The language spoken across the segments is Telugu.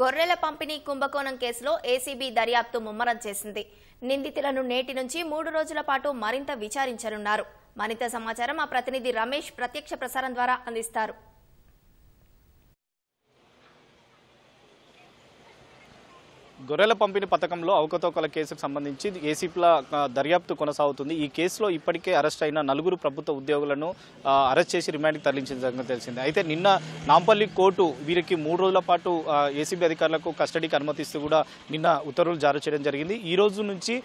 గొర్రెల పంపిణీ కుంభకోణం కేసులో ఏసీబీ దర్యాప్తు ముమ్మరం చేసింది నిందితులను నేటి నుంచి మూడు రోజుల పాటు మరింత విచారించనున్నారు మరింత సమాచారం ఆ ప్రతినిధి రమేష్ ప్రత్యక్ష ప్రసారం ద్వారా అందిస్తారు గొర్రెల పంపిణీ పథకంలో అవకతవకల కేసుకు సంబంధించి ఏసీపీల దర్యాప్తు కొనసాగుతుంది ఈ కేసులో ఇప్పటికే అరెస్ట్ అయిన నలుగురు ప్రభుత్వ ఉద్యోగులను అరెస్ట్ చేసి రిమాండ్కి తరలించిన సంగతి తెలిసింది అయితే నిన్న నాంపల్లి కోర్టు వీరికి మూడు రోజుల పాటు ఏసీబీ అధికారులకు కస్టడీకి అనుమతిస్తూ కూడా నిన్న ఉత్తర్వులు జారీ చేయడం జరిగింది ఈ రోజు నుంచి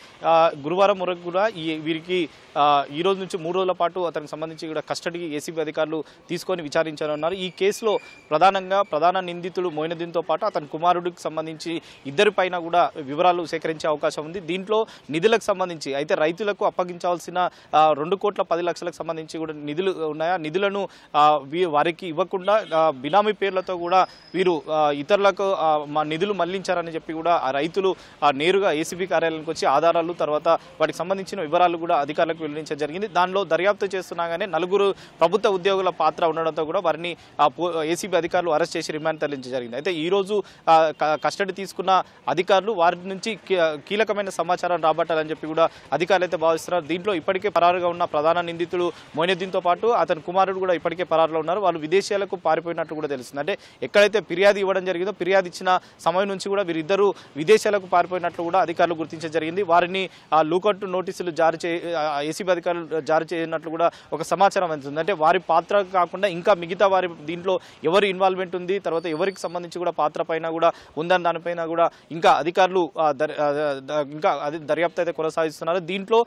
గురువారం వరకు కూడా ఈ వీరికి ఈ రోజు నుంచి మూడు రోజుల పాటు అతనికి సంబంధించి కూడా కస్టడీకి ఏసీబీ అధికారులు తీసుకొని విచారించాలన్నారు ఈ కేసులో ప్రధానంగా ప్రధాన నిందితుడు మోయినదీన్తో పాటు అతని కుమారుడికి సంబంధించి ఇద్దరిపై పైన కూడా వివరాలు సేకరించే అవకాశం ఉంది దీంట్లో నిధులకు సంబంధించి అయితే రైతులకు అప్పగించాల్సిన రెండు కోట్ల పది లక్షలకు సంబంధించి కూడా నిధులు ఉన్నాయా నిధులను వారికి ఇవ్వకుండా బినామీ పేర్లతో కూడా వీరు ఇతరులకు మా నిధులు మళ్లించారని చెప్పి కూడా ఆ రైతులు నేరుగా ఏసీబీ కార్యాలయానికి వచ్చి ఆధారాలు తర్వాత వాటికి సంబంధించిన వివరాలు కూడా అధికారులకు వెల్లడించడం జరిగింది దానిలో దర్యాప్తు చేస్తున్నాగానే నలుగురు ప్రభుత్వ ఉద్యోగుల పాత్ర ఉండడంతో కూడా వారిని ఏసీబీ అధికారులు అరెస్ట్ చేసి రిమాండ్ తరలించడం జరిగింది అయితే ఈరోజు కస్టడీ తీసుకున్న అధికారులు వారి నుంచి కీలకమైన సమాచారం రాబట్టాలని చెప్పి కూడా అధికారులు అయితే భావిస్తున్నారు దీంట్లో ఇప్పటికే పరారుగా ఉన్న ప్రధాన నిందితుడు మొయినుద్దీన్తో పాటు అతని కుమారుడు కూడా ఇప్పటికే పరారులో ఉన్నారు వాళ్ళు విదేశాలకు పారిపోయినట్టు కూడా తెలుస్తుంది అంటే ఎక్కడైతే ఫిర్యాదు ఇవ్వడం జరిగిందో ఫిర్యాదు ఇచ్చిన సమయం నుంచి కూడా వీరిద్దరూ విదేశాలకు పారిపోయినట్లు కూడా అధికారులు గుర్తించడం జరిగింది వారిని ఆ లూకౌట్ నోటీసులు జారీ చే ఏసీబీ అధికారులు జారీ చేయనట్లు కూడా ఒక సమాచారం అందుతుంది అంటే వారి పాత్ర కాకుండా ఇంకా మిగతా వారి దీంట్లో ఎవరు ఇన్వాల్వ్మెంట్ ఉంది తర్వాత ఎవరికి సంబంధించి కూడా పాత్ర పైన కూడా ఉందని దానిపైన కూడా ఇంకా ఇంకా అధికారులు ఇంకా దర్యాప్తు అయితే కొనసాగిస్తున్నారు దీంట్లో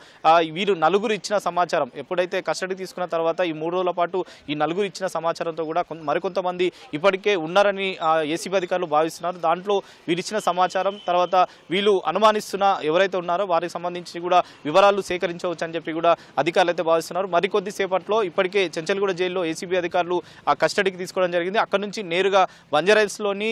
వీరు నలుగురు ఇచ్చిన సమాచారం ఎప్పుడైతే కస్టడీ తీసుకున్న తర్వాత ఈ మూడు రోజుల పాటు ఈ నలుగురు ఇచ్చిన సమాచారంతో కూడా మరికొంతమంది ఇప్పటికే ఉన్నారని ఏసీబీ అధికారులు భావిస్తున్నారు దాంట్లో వీరిచ్చిన సమాచారం తర్వాత వీళ్ళు అనుమానిస్తున్న ఎవరైతే ఉన్నారో వారికి సంబంధించి కూడా వివరాలు సేకరించవచ్చు అని చెప్పి కూడా అధికారులు అయితే భావిస్తున్నారు మరికొద్దిసేపట్లో ఇప్పటికే చెంచల్గూడ జైల్లో ఏసీబీ అధికారులు ఆ కస్టడీకి తీసుకోవడం జరిగింది అక్కడ నుంచి నేరుగా బంజారాయిల్స్లోని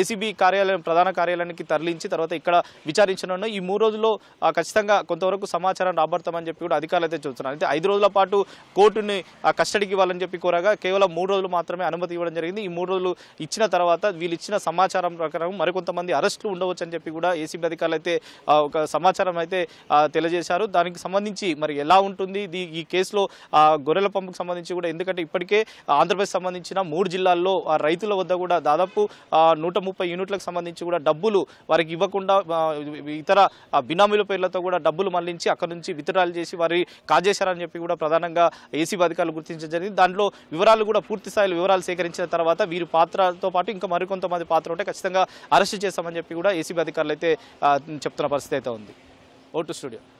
ఏసీబీ కార్యాలయం ప్రధాన కార్యాలయం న్యాయాలయానికి తరలించి తర్వాత ఇక్కడ విచారించనున్న ఈ మూడు రోజుల్లో ఖచ్చితంగా కొంతవరకు సమాచారం రాబడతామని చెప్పి కూడా అధికారులు అయితే చూస్తున్నారు అయితే ఐదు రోజుల పాటు కోర్టుని కస్టడీకి ఇవ్వాలని చెప్పి కోరగా కేవలం మూడు రోజులు మాత్రమే అనుమతి ఇవ్వడం జరిగింది ఈ మూడు రోజులు ఇచ్చిన తర్వాత వీళ్ళు ఇచ్చిన సమాచారం ప్రకారం మరికొంతమంది అరెస్టులు ఉండవచ్చు అని చెప్పి కూడా ఏసీబీ అధికారులు అయితే ఒక సమాచారం అయితే తెలియజేశారు దానికి సంబంధించి మరి ఎలా ఉంటుంది ఈ కేసులో గొర్రెల పంపుకు సంబంధించి కూడా ఎందుకంటే ఇప్పటికే ఆంధ్రప్రదేశ్ సంబంధించిన మూడు జిల్లాల్లో రైతుల వద్ద కూడా దాదాపు నూట యూనిట్లకు సంబంధించి కూడా డబ్బులు డబ్బులు వారికి ఇవ్వకుండా ఇతర బినామీల పేర్లతో కూడా డబ్బులు మళ్లించి అక్కడ నుంచి విత్డ్రాలు చేసి వారి కాజేశారని చెప్పి కూడా ప్రధానంగా ఏసీబీ అధికారులు గుర్తించడం జరిగింది దాంట్లో వివరాలు కూడా పూర్తి స్థాయిలో వివరాలు సేకరించిన తర్వాత వీరి పాత్రతో పాటు ఇంకా మరికొంతమంది పాత్ర ఉంటే ఖచ్చితంగా అరెస్ట్ చేస్తామని చెప్పి కూడా ఏసీబీ అధికారులు అయితే చెప్తున్న పరిస్థితి అయితే ఉంది ఓటు స్టూడియో